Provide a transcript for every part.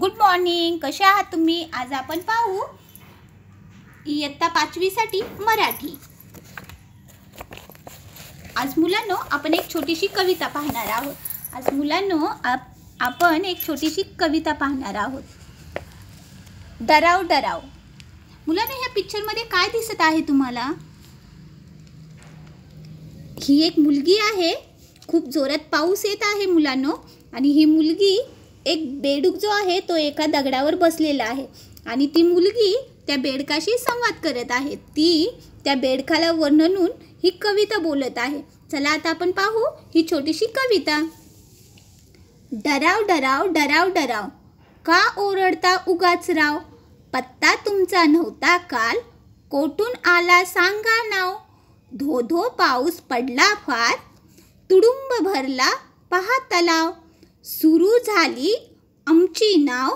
good morning कसे आहात तुम्ही आज आपण पाहू इयत्ता पाचवीसाठी मराठी आज मुलांनो आपण एक छोटीशी कविता पाहणार आहोत आज मुलांनो आपण एक छोटीशी कविता पाहणार आहोत डराव डराव मुलांना ह्या पिक्चरमध्ये काय दिसत आहे तुम्हाला ही एक मुलगी आहे खूप जोरात पाऊस येत आहे मुलांनो आणि ही मुलगी एक बेडूक जो आहे तो एका दगडावर बसलेला आहे आणि ती मुलगी त्या बेडकाशी संवाद करत आहे ती त्या बेडकाला वर्णनून ही कविता बोलत आहे चला आता आपण पाहू ही छोटीशी कविता डराव डराव डराव डराव का ओरडता उगाच राव पत्ता तुमचा नव्हता काल कोठून आला सांगा नाव धो धो पाऊस पडला फार तुडुंब भरला पहा तलाव सुरू झाली आमची नाव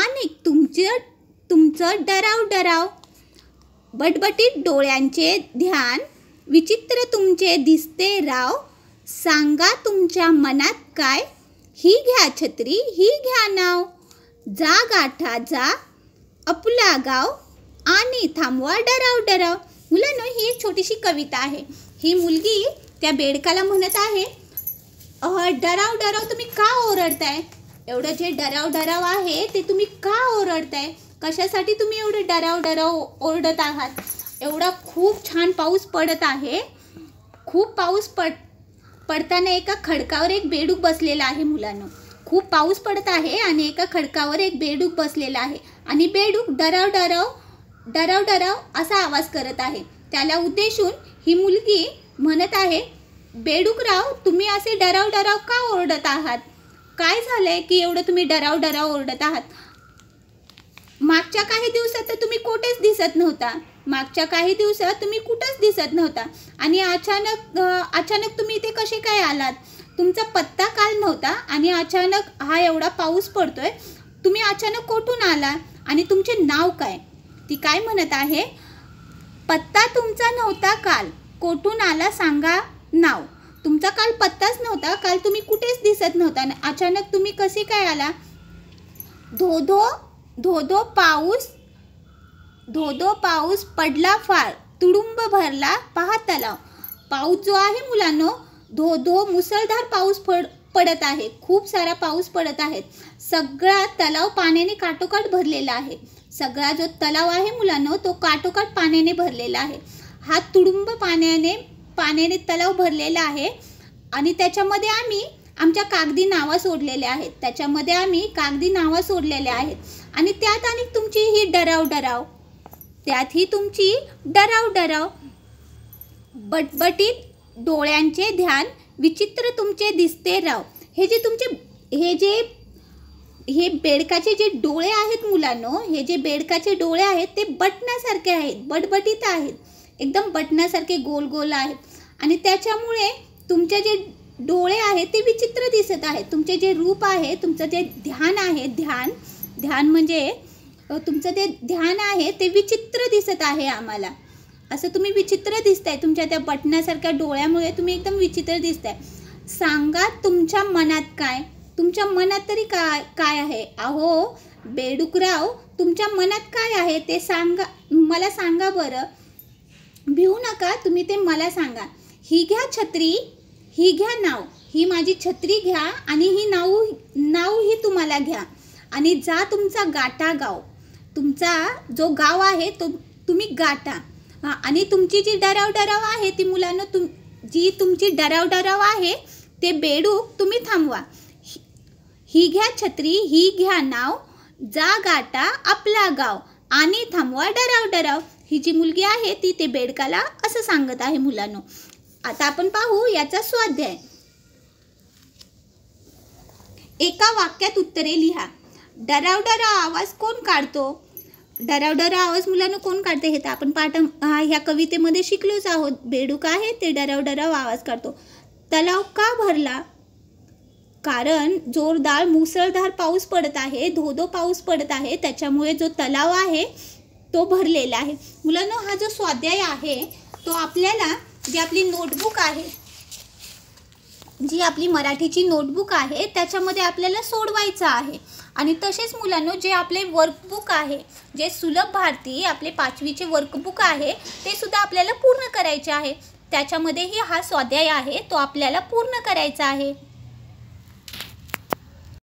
आणि तुमचं तुमचं डराव डराव बटबटीत डोळ्यांचे ध्यान विचित्र तुमचे दिसते राव सांगा तुमच्या मनात काय ही घ्या छत्री ही घ्या नाव जा गाठा जा आपला गाव आणि थांबवा डराव डराव मुलांना ही एक छोटीशी कविता आहे ही मुलगी त्या बेडकाला म्हणत आहे डराव डराव तुम्ही का ओरडताय एवढं जे डराव डराव आहे ते तुम्ही का ओरडताय कशासाठी तुम्ही एवढं डराव डराव ओरडत आहात एवढा खूप छान पाऊस पडत आहे खूप पाऊस पड पडताना एका खडकावर एक बेडूक बसलेला आहे मुलानं खूप पाऊस पडत आहे आणि एका खडकावर एक बेडूक बसलेला आहे आणि बेडूक डराव डराव डराव डराव असा आवाज करत आहे त्याला उद्देशून ही मुलगी म्हणत आहे बेडूकराव तुम्ही असे डराव डराव का ओरडत आहात काय झालंय की एवढं तुम्ही डराव डराव ओरडत आहात मागच्या काही दिवसात तर तुम्ही कुठेच दिसत नव्हता मागच्या काही दिवसात तुम्ही कुठंच दिसत नव्हता आणि अचानक अचानक तुम्ही इथे कसे काय आलात तुमचा पत्ता काल नव्हता आणि अचानक हा एवढा पाऊस पडतोय तुम्ही अचानक कोठून आला आणि तुमचे नाव काय ती काय म्हणत आहे पत्ता तुमचा नव्हता काल कोठून आला सांगा नाव तुमचा काल पत्ताच नव्हता काल तुम्ही कुठेच दिसत नव्हता अचानक तुम्ही कसे काय आला धोधो धोधो पाऊस धोधो पाऊस पडला फार तुडुंब भरला पहा तलाव पाऊस जो आहे मुलांनो धोधो मुसळधार पाऊस पड पडत आहे खूप सारा पाऊस पडत आहे सगळा तलाव पाण्याने काटोकाट भरलेला आहे सगळा जो तलाव आहे मुलांनो तो काटोकाट पाण्याने भरलेला आहे हा तुडुंब पाण्याने पाण्याने तलाव भरलेला आहे आणि त्याच्यामध्ये आम्ही आमच्या कागदी नावा सोडलेल्या आहेत त्याच्यामध्ये आम्ही कागदी नावा सोडलेल्या आहेत आणि त्यात आणि तुमची ही डराव डराव त्यात ही तुमची डराव डराव बटबटीत डोळ्यांचे ध्यान विचित्र तुमचे दिसते राव हे जे तुमचे हे जे हे बेडकाचे जे डोळे आहेत मुलांनो हे जे बेडकाचे डोळे आहेत ते बटण्यासारखे आहेत बटबटीत आहेत एकदम बटनासारखे गोल गोल आहेत आणि त्याच्यामुळे तुमचे जे डोळे आहेत ते विचित्र दिसत आहे तुमचे जे रूप आहे तुमचं जे ध्यान आहे ध्यान ध्यान म्हणजे तुमचं ते ध्यान आहे ते विचित्र दिसत आहे आम्हाला असं तुम्ही विचित्र दिसताय तुमच्या त्या बटनासारख्या डोळ्यामुळे तुम्ही एकदम विचित्र दिसताय सांगा तुमच्या मनात काय तुमच्या मनात तरी काय काय आहे अहो बेडुकराव तुमच्या मनात काय आहे ते सांगा मला सांगा बरं भिवू नका तुम्ही ते मला सांगा ही घ्या छत्री ही घ्या नाव ही माझी छत्री घ्या आणि ही नाव नाव ही तुम्हाला घ्या आणि जा तुमचा गाटा गाव तुमचा जो गाव आहे तो तुम्ही गाटा आणि तुमची जी डराव डराव आहे ती मुलांना तुम जी तुमची डराव डराव आहे ते बेडूक तुम्ही थांबवा ही घ्या छत्री ही घ्या नाव जा गाटा आपला गाव आणि थांबवा डराव डराव ही जी मुलगी आहे ती ते बेडकाला असं सांगत आहे मुलांनो आता आपण पाहू याचा स्वाध्याय एका वाक्यात उत्तरे लिहा डरावडरा आवाज कोण काढतो डरावडरा आवाज मुलांना कोण काढते हे तर आपण पाठ ह्या कवितेमध्ये शिकलोच आहोत बेडूक आहे ते डरावडराव आवाज काढतो तलाव का भरला कारण जोरदार मुसळधार पाऊस पडत आहे धोधो पाऊस पडत आहे त्याच्यामुळे जो तलाव आहे तो भरलेला आहे मुलांना हा जो स्वाध्याय आहे तो आपल्याला जी आपली नोटबुक आहे जी आपली मराठीची नोटबुक आहे त्याच्यामध्ये आपल्याला सोडवायचं आहे आणि तसेच मुलांनो जे आपले वर्कबुक आहे जे सुलभ भारती आपले पाचवीचे वर्कबुक आहे ते सुद्धा आपल्याला पूर्ण करायचे आहे त्याच्यामध्येही हा स्वाध्याय आहे तो आपल्याला पूर्ण करायचा आहे